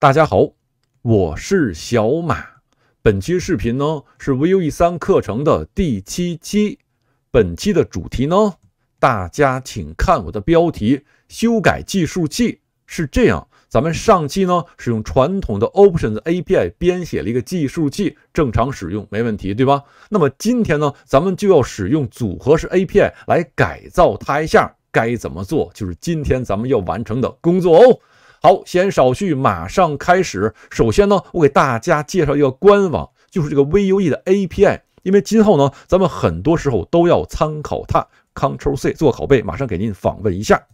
大家好，我是小马。本期视频呢是 Vue 三课程的第七期。本期的主题呢，大家请看我的标题：修改计数器。是这样，咱们上期呢使用传统的 Options API 编写了一个计数器，正常使用没问题，对吧？那么今天呢，咱们就要使用组合式 API 来改造它一下。该怎么做？就是今天咱们要完成的工作哦。好，闲少叙，马上开始。首先呢，我给大家介绍一个官网，就是这个 V u E 的 A P I。因为今后呢，咱们很多时候都要参考它，Ctrl C 做拷贝。马上给您访问一下，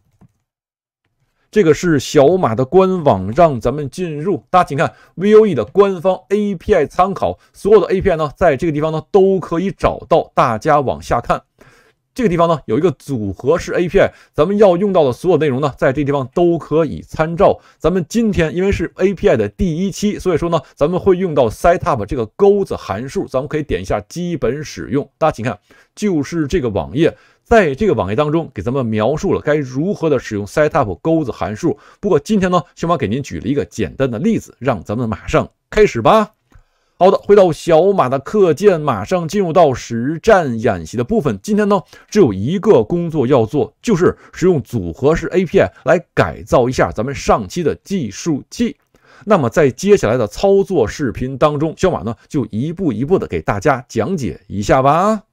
这个是小马的官网，让咱们进入。大家请看 V u E 的官方 A P I 参考，所有的 A P I 呢，在这个地方呢都可以找到。大家往下看。这个地方呢有一个组合式 API，咱们要用到的所有内容呢，在这地方都可以参照。咱们今天因为是 API 的第一期，所以说呢，咱们会用到 set up 这个钩子函数。咱们可以点一下基本使用，大家请看，就是这个网页，在这个网页当中给咱们描述了该如何的使用 set up 钩子函数。不过今天呢，小马给您举了一个简单的例子，让咱们马上开始吧。好的，回到小马的课件，马上进入到实战演习的部分。今天呢，只有一个工作要做，就是使用组合式 API 来改造一下咱们上期的计数器。那么，在接下来的操作视频当中，小马呢就一步一步的给大家讲解一下吧。